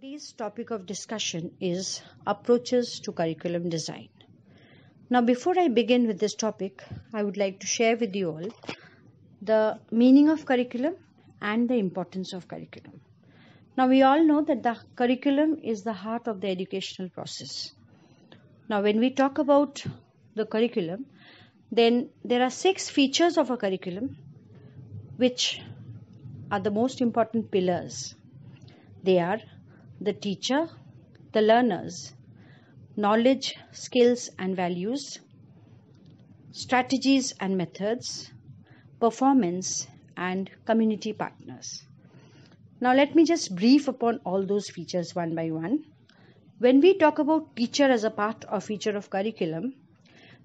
Today's topic of discussion is approaches to curriculum design. Now, before I begin with this topic, I would like to share with you all the meaning of curriculum and the importance of curriculum. Now, we all know that the curriculum is the heart of the educational process. Now, when we talk about the curriculum, then there are six features of a curriculum which are the most important pillars. They are the teacher, the learners, knowledge, skills, and values, strategies and methods, performance, and community partners. Now, let me just brief upon all those features one by one. When we talk about teacher as a part or feature of curriculum,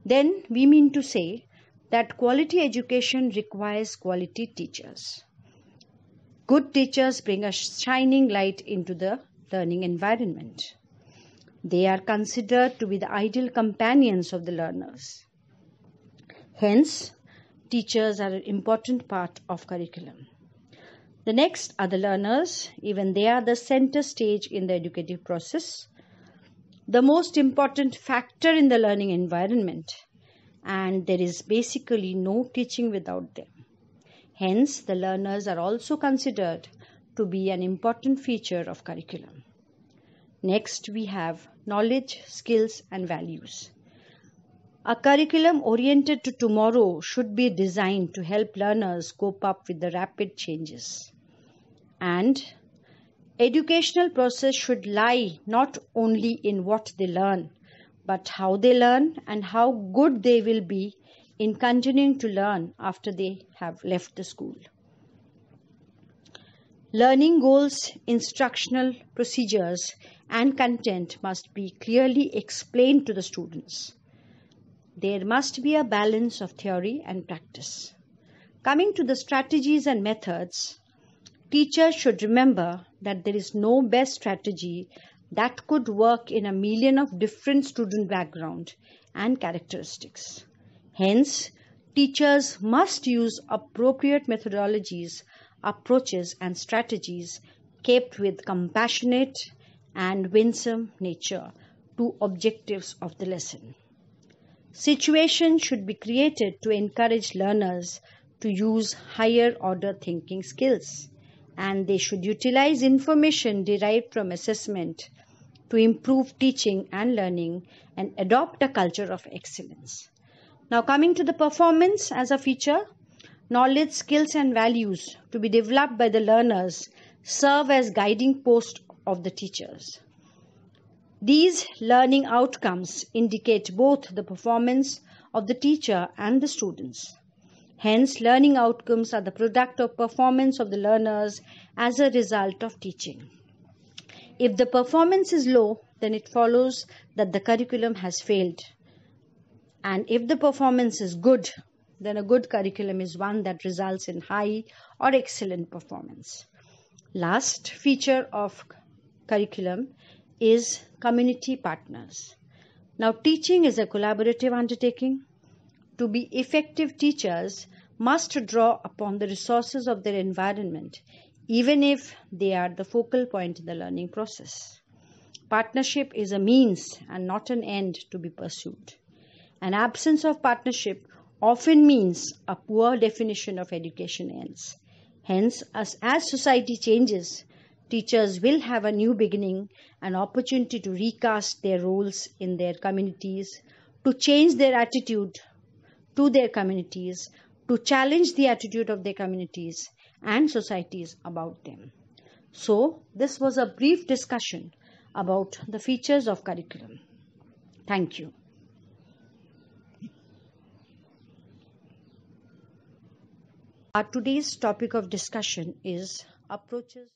then we mean to say that quality education requires quality teachers. Good teachers bring a shining light into the learning environment. They are considered to be the ideal companions of the learners. Hence, teachers are an important part of curriculum. The next are the learners, even they are the center stage in the educative process. The most important factor in the learning environment, and there is basically no teaching without them. Hence, the learners are also considered to be an important feature of curriculum. Next, we have knowledge, skills, and values. A curriculum oriented to tomorrow should be designed to help learners cope up with the rapid changes. And educational process should lie not only in what they learn, but how they learn and how good they will be in continuing to learn after they have left the school. Learning goals, instructional procedures, and content must be clearly explained to the students. There must be a balance of theory and practice. Coming to the strategies and methods, teachers should remember that there is no best strategy that could work in a million of different student background and characteristics. Hence, teachers must use appropriate methodologies approaches and strategies kept with compassionate and winsome nature, to objectives of the lesson. Situations should be created to encourage learners to use higher order thinking skills and they should utilize information derived from assessment to improve teaching and learning and adopt a culture of excellence. Now, coming to the performance as a feature, knowledge, skills, and values to be developed by the learners serve as guiding posts of the teachers. These learning outcomes indicate both the performance of the teacher and the students. Hence, learning outcomes are the product of performance of the learners as a result of teaching. If the performance is low, then it follows that the curriculum has failed. And if the performance is good, then a good curriculum is one that results in high or excellent performance. Last feature of curriculum is community partners. Now, teaching is a collaborative undertaking. To be effective teachers must draw upon the resources of their environment, even if they are the focal point in the learning process. Partnership is a means and not an end to be pursued. An absence of partnership often means a poor definition of education ends. Hence, as, as society changes, teachers will have a new beginning, an opportunity to recast their roles in their communities, to change their attitude to their communities, to challenge the attitude of their communities and societies about them. So, this was a brief discussion about the features of curriculum. Thank you. Our today's topic of discussion is approaches